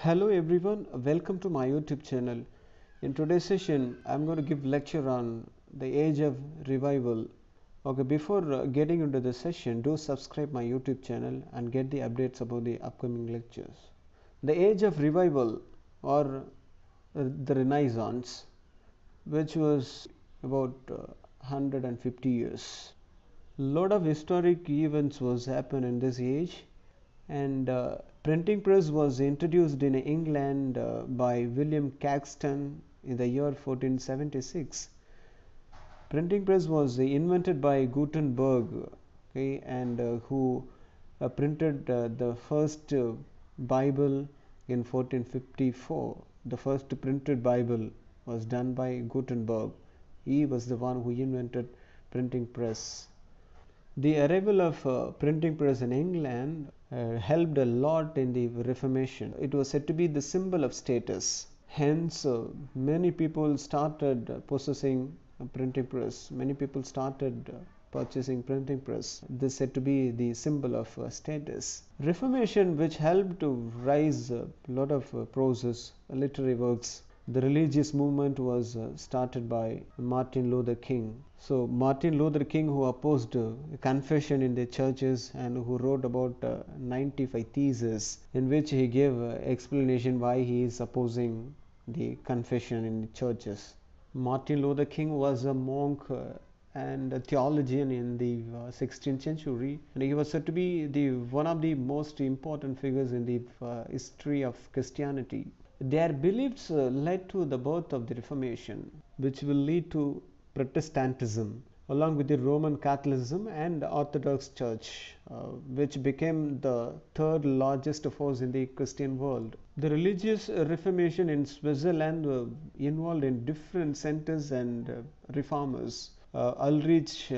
Hello everyone, welcome to my YouTube channel. In today's session, I'm going to give lecture on the age of revival. Okay, before uh, getting into the session, do subscribe my YouTube channel and get the updates about the upcoming lectures. The age of revival or uh, the Renaissance, which was about 150 uh, years. Lot of historic events was happened in this age and Printing press was introduced in England uh, by William Caxton in the year 1476. Printing press was invented by Gutenberg, okay, and uh, who uh, printed uh, the first uh, Bible in 1454. The first printed Bible was done by Gutenberg. He was the one who invented printing press. The arrival of uh, printing press in England uh, helped a lot in the Reformation. It was said to be the symbol of status. Hence, uh, many people started possessing a printing press. Many people started purchasing printing press. This said to be the symbol of uh, status. Reformation which helped to rise a lot of uh, prose, literary works the religious movement was uh, started by Martin Luther King. So, Martin Luther King, who opposed uh, confession in the churches and who wrote about uh, 95 theses, in which he gave explanation why he is opposing the confession in the churches. Martin Luther King was a monk and a theologian in the 16th century and he was said to be the one of the most important figures in the history of christianity their beliefs uh, led to the birth of the Reformation, which will lead to Protestantism, along with the Roman Catholicism and Orthodox Church, uh, which became the third largest force in the Christian world. The religious reformation in Switzerland were uh, involved in different centers and uh, reformers. Uh, Ulrich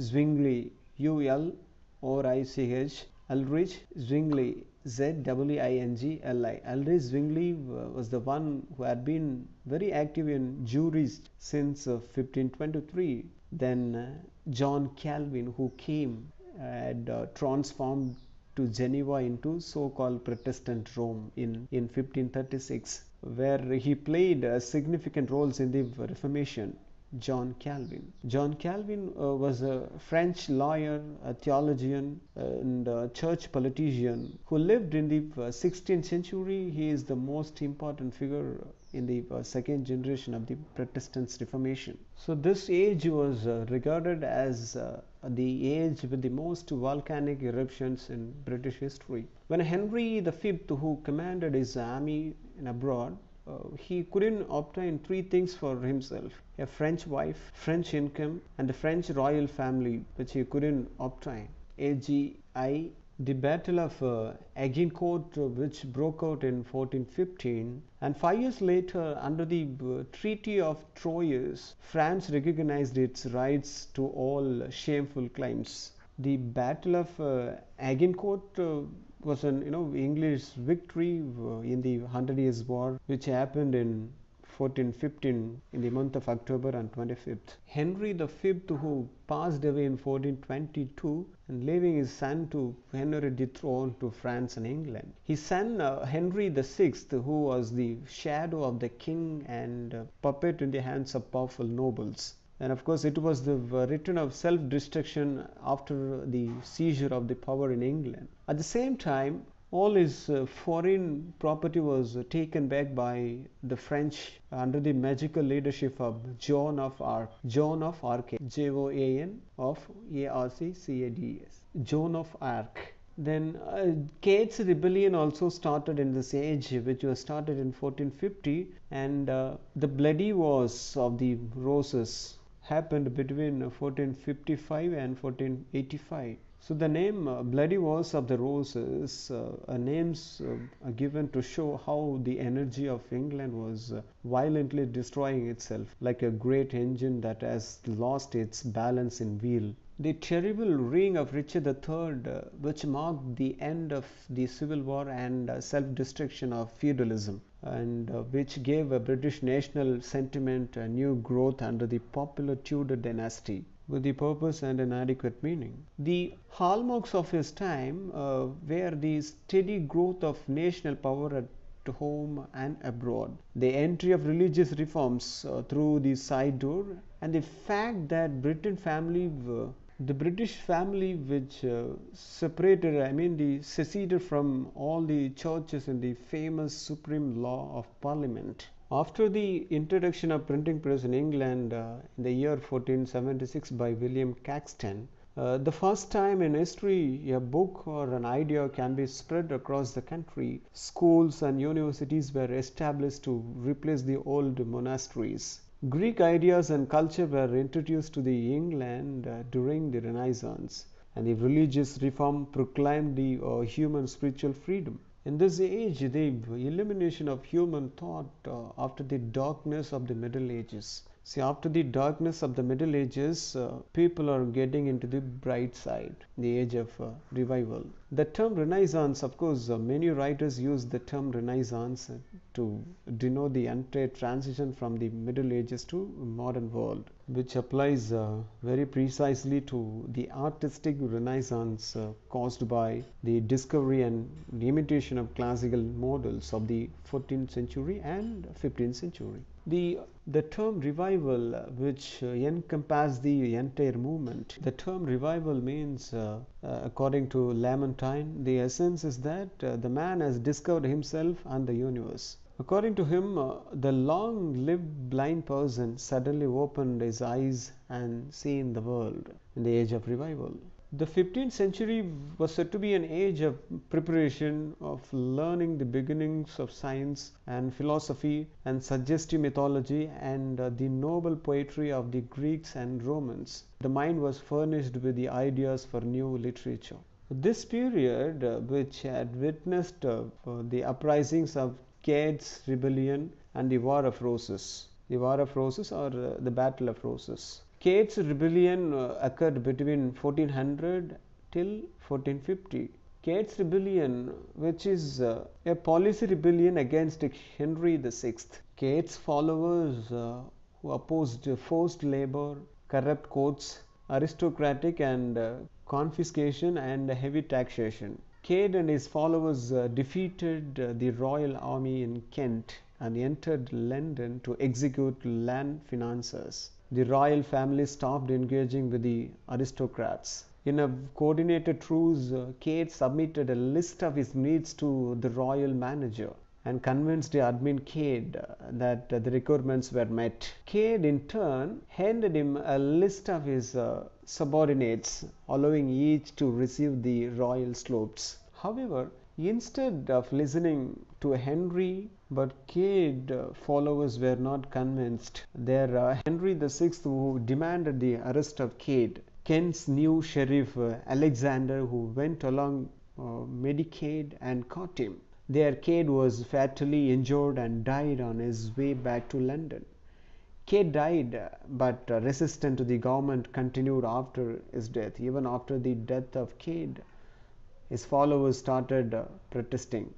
Zwingli, I. C. H. Ulrich Zwingli Z W I N G L I Aldrich Zwingli uh, was the one who had been very active in juries since 1523. Uh, then uh, John Calvin, who came and transformed to Geneva into so-called Protestant Rome in, in 1536, where he played significant roles in the Reformation. John Calvin. John Calvin uh, was a French lawyer, a theologian, uh, and a church politician who lived in the 16th uh, century. He is the most important figure in the uh, second generation of the Protestant Reformation. So, this age was regarded as the age with the most volcanic eruptions in British history. When Henry V, who commanded his army in abroad, uh, he couldn't obtain three things for himself a French wife, French income, and a French royal family, which he couldn't obtain. AGI the Battle of uh, Agincourt, which broke out in 1415, and five years later, under the uh, Treaty of Troyes, France recognized its rights to all shameful claims. The Battle of uh, Agincourt uh, was an you know English victory uh, in the Hundred Years' War, which happened in 1415 in the month of October on 25th. Henry V, who passed away in 1422 and leaving his son to Henry the throne to France and England. His son uh, Henry VI, who was the shadow of the king and uh, puppet in the hands of powerful nobles, and of course, it was the return of self-destruction after the seizure of the power in England. At the same time, all his uh, foreign property was taken back by the French under the magical leadership of John of Arc. John of Arc, J O A N of A R C C A D S. Joan of Arc. Then uh, Kate's rebellion also started in this age, which was started in 1450, and uh, the bloody wars of the roses happened between 1455 and 1485. So the name uh, Bloody Wars of the Roses uh, names uh, given to show how the energy of England was uh, violently destroying itself like a great engine that has lost its balance in wheel. The terrible reign of Richard III, uh, which marked the end of the civil war and uh, self destruction of feudalism, and uh, which gave a British national sentiment a new growth under the popular Tudor dynasty with the purpose and an adequate meaning. The hallmarks of his time uh, were the steady growth of national power at home and abroad. The entry of religious reforms uh, through the side door and the fact that Britain family were uh, the British family which uh, separated, I mean, the seceded from all the churches in the famous Supreme Law of Parliament. After the introduction of printing press in England uh, in the year 1476 by William Caxton, uh, the first time in history a book or an idea can be spread across the country. Schools and universities were established to replace the old monasteries. Greek ideas and culture were introduced to the England uh, during the Renaissance, and the religious reform proclaimed the uh, human spiritual freedom. In this age, the illumination of human thought uh, after the darkness of the Middle Ages See, after the darkness of the Middle Ages, uh, people are getting into the bright side, the age of uh, revival. The term Renaissance, of course, uh, many writers use the term Renaissance uh, to denote the entire transition from the Middle Ages to modern world, which applies uh, very precisely to the artistic Renaissance uh, caused by the discovery and imitation of classical models of the 14th century and 15th century. The, the term revival, uh, which uh, encompasses the entire movement, the term revival means, uh, uh, according to Lamentine, the essence is that uh, the man has discovered himself and the universe. According to him, uh, the long lived blind person suddenly opened his eyes and seen the world in the age of revival. The 15th century was said to be an age of preparation, of learning the beginnings of science and philosophy, and suggestive mythology, and uh, the noble poetry of the Greeks and Romans. The mind was furnished with the ideas for new literature. This period, uh, which had witnessed uh, uh the uprisings of Cade's rebellion and the War of Roses, the War of Roses or uh, the Battle of Roses Kate's rebellion uh, occurred between 1400 till 1450. Kate's rebellion, which is uh, a policy rebellion against Henry VI. Kate's followers uh, who opposed forced labor, corrupt courts, aristocratic and confiscation and heavy taxation. Cade and his followers defeated the royal army in Kent and entered London to execute land financiers the royal family stopped engaging with the aristocrats. In a coordinated truce, uh, Kate submitted a list of his needs to the royal manager and convinced the admin Cade uh, that uh, the requirements were met. Cade, in turn, handed him a list of his uh, subordinates, allowing each to receive the royal slopes. However, Instead of listening to Henry, but Cade uh, followers were not convinced. There, uh, Henry VI, who demanded the arrest of Cade, Kent's new sheriff uh, Alexander, who went along uh, Medicaid and caught him. There, Cade was fatally injured and died on his way back to London. Cade died, uh, but uh, resistance to the government continued after his death. Even after the death of Cade, his followers started uh, protesting.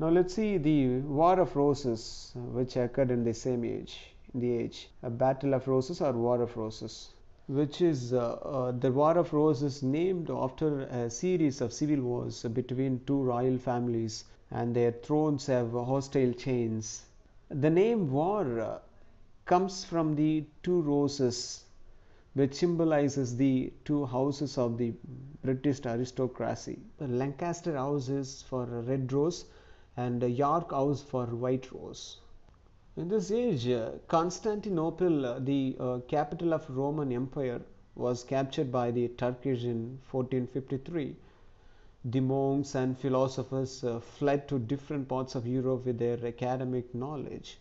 Now let's see the War of Roses, which occurred in the same age, in the age, a Battle of Roses or War of Roses, which is uh, uh, the War of Roses named after a series of civil wars between two royal families, and their thrones have hostile chains. The name war uh, comes from the two roses which symbolizes the two houses of the British aristocracy. The Lancaster House is for red rose and the York House for white rose. In this age, uh, Constantinople, uh, the uh, capital of Roman Empire, was captured by the Turkish in 1453. The monks and philosophers uh, fled to different parts of Europe with their academic knowledge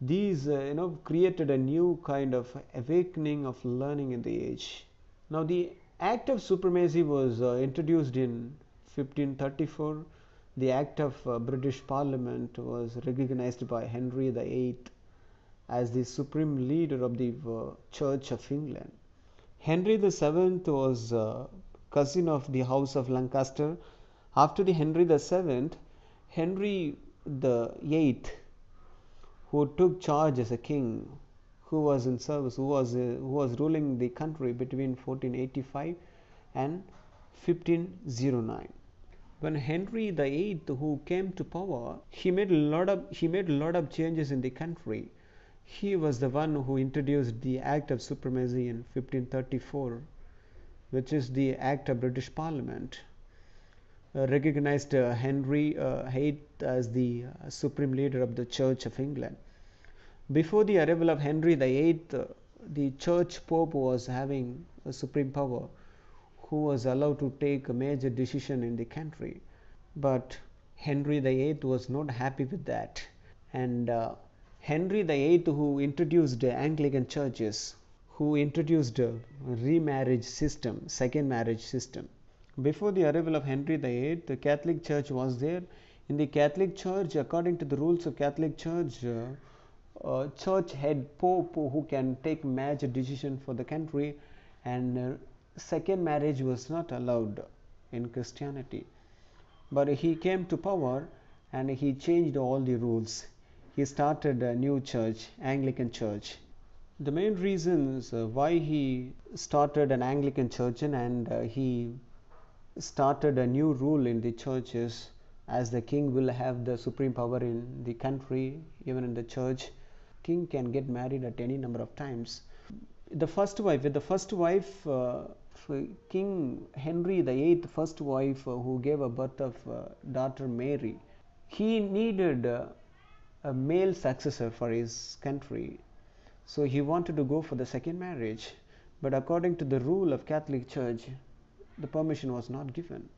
these uh, you know created a new kind of awakening of learning in the age. Now the Act of Supremacy was uh, introduced in 1534. The Act of uh, British Parliament was recognized by Henry VIII as the supreme leader of the Church of England. Henry VII was a cousin of the House of Lancaster. After the Henry VII, Henry VIII who took charge as a king, who was in service, who was, uh, who was ruling the country between 1485 and 1509. When Henry VIII, who came to power, he made a lot of he made a lot of changes in the country. He was the one who introduced the Act of Supremacy in 1534, which is the Act of British Parliament uh, recognized uh, Henry VIII uh, as the supreme leader of the Church of England. Before the arrival of Henry VIII, the Church Pope was having a supreme power who was allowed to take a major decision in the country. But Henry VIII was not happy with that. And uh, Henry VIII, who introduced Anglican churches, who introduced remarriage system, second marriage system, before the arrival of Henry VIII, the Catholic Church was there. In the Catholic Church, according to the rules of Catholic Church, uh, uh, church head pope who can take major decision for the country, and uh, second marriage was not allowed in Christianity. But he came to power and he changed all the rules. He started a new church, Anglican Church. The main reasons uh, why he started an Anglican church and uh, he started a new rule in the churches as the king will have the supreme power in the country, even in the church. King can get married at any number of times. The first wife, with the first wife, uh, King Henry VIII, first wife uh, who gave a birth of uh, daughter Mary, he needed uh, a male successor for his country. So he wanted to go for the second marriage. But according to the rule of Catholic Church, the permission was not given.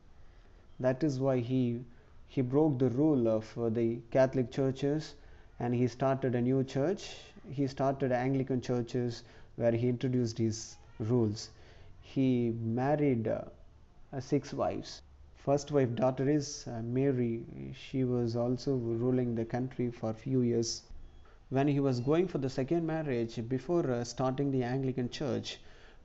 That is why he he broke the rule of uh, the Catholic churches and he started a new church. He started Anglican churches where he introduced his rules. He married uh, uh, six wives. First wife daughter is uh, Mary. She was also ruling the country for a few years. When he was going for the second marriage, before uh, starting the Anglican church,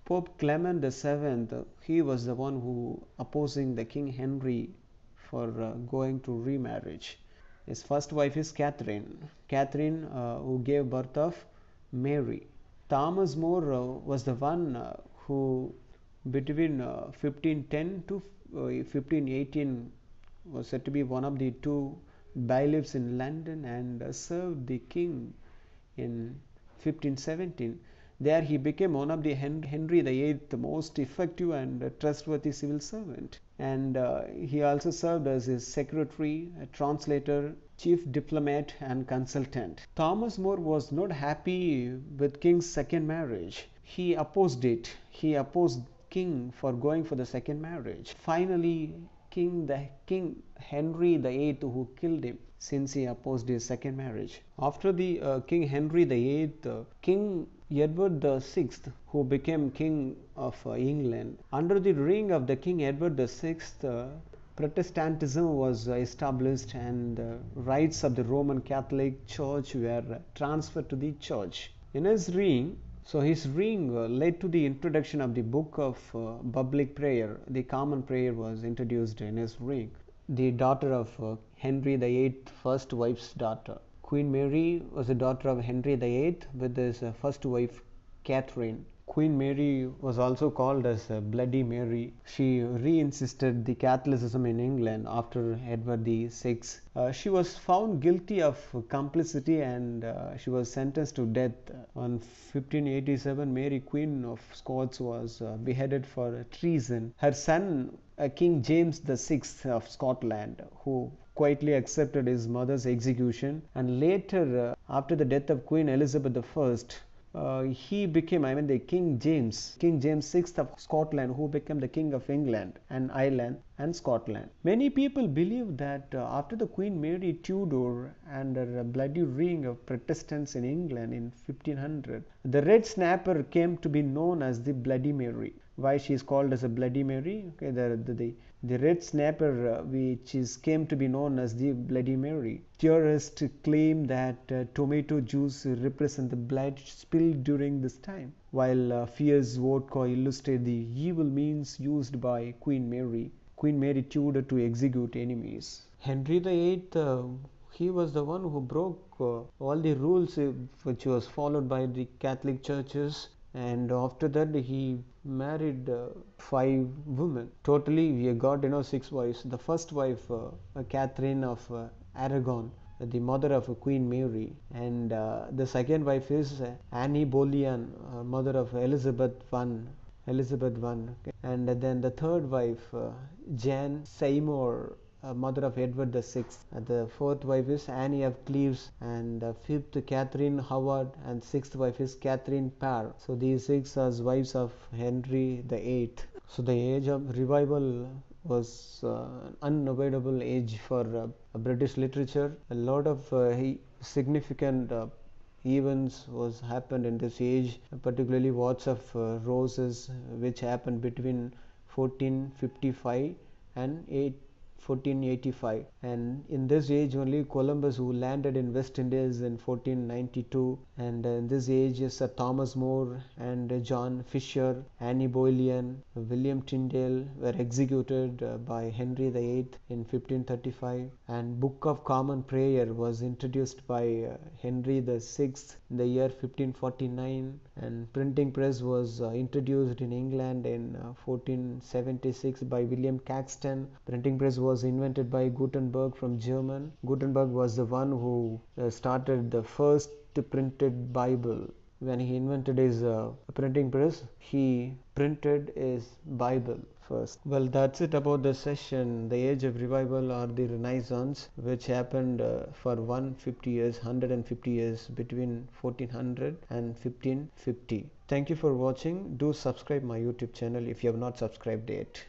Pope Clement VII, he was the one who opposing the King Henry for uh, going to remarriage. His first wife is Catherine. Catherine, uh, who gave birth of Mary. Thomas More uh, was the one uh, who, between 1510 uh, to 1518, was said to be one of the two bailiffs in London and served the king in 1517. There he became one of the Henry VIII's most effective and trustworthy civil servant. And uh, he also served as his secretary, translator, chief diplomat, and consultant. Thomas More was not happy with King's second marriage. He opposed it. He opposed King for going for the second marriage. Finally, King the King Henry VIII who killed him since he opposed his second marriage. After the uh, King Henry VIII, uh, King Edward VI, who became King of uh, England, under the reign of the King Edward VI, uh, Protestantism was uh, established and rights of the Roman Catholic Church were transferred to the church. In his reign, so his reign led to the introduction of the book of public prayer. The common prayer was introduced in his reign. The daughter of Henry VIII, first wife's daughter, Queen Mary was the daughter of Henry VIII with his uh, first wife Catherine. Queen Mary was also called as uh, Bloody Mary. She re-insisted the Catholicism in England after Edward VI. Uh, she was found guilty of complicity and uh, she was sentenced to death. Uh, on 1587, Mary, Queen of Scots, was uh, beheaded for treason. Her son, King James VI of Scotland, who quietly accepted his mother's execution and later uh, after the death of Queen Elizabeth I uh, he became, I mean, the King James, King James VI of Scotland, who became the King of England and Ireland and Scotland. Many people believe that uh, after the Queen Mary Tudor and her bloody ring of Protestants in England in 1500, the Red Snapper came to be known as the Bloody Mary why she is called as a Bloody Mary. Okay, the, the, the, the red snapper, uh, which is came to be known as the Bloody Mary. Theorists claim that uh, tomato juice represents the blood spilled during this time, while uh, Fierce vodka illustrate the evil means used by Queen Mary, Queen Mary Tudor to execute enemies. Henry VIII, uh, he was the one who broke uh, all the rules uh, which was followed by the Catholic churches and after that he married uh, five women totally we got you know six wives the first wife uh, catherine of uh, aragon the mother of queen mary and uh, the second wife is uh, annie boleyn uh, mother of elizabeth one elizabeth one and then the third wife jan seymour uh, mother of Edward VI. Uh, the fourth wife is Annie of Cleves and fifth Catherine Howard and sixth wife is Catherine Parr. So these six are wives of Henry VIII. So the age of revival was uh, unavoidable age for uh, British literature. A lot of uh, significant uh, events was happened in this age, particularly Wars of Roses, which happened between 1455 and 8, 1485 and in this age only Columbus who landed in West Indies in 1492 and in this age is Sir Thomas More and John Fisher, Annie Boolean, William Tyndale were executed uh, by Henry VIII in 1535 and Book of Common Prayer was introduced by uh, Henry VI in the year 1549 and printing press was uh, introduced in England in 1476 by William Caxton. Printing press was invented by Gutenberg from German. Gutenberg was the one who uh, started the first printed Bible. When he invented his uh, printing press, he printed his Bible first. Well, that's it about the session, the age of revival or the Renaissance, which happened uh, for 150 years, 150 years between 1400 and 1550. Thank you for watching. Do subscribe my YouTube channel if you have not subscribed yet.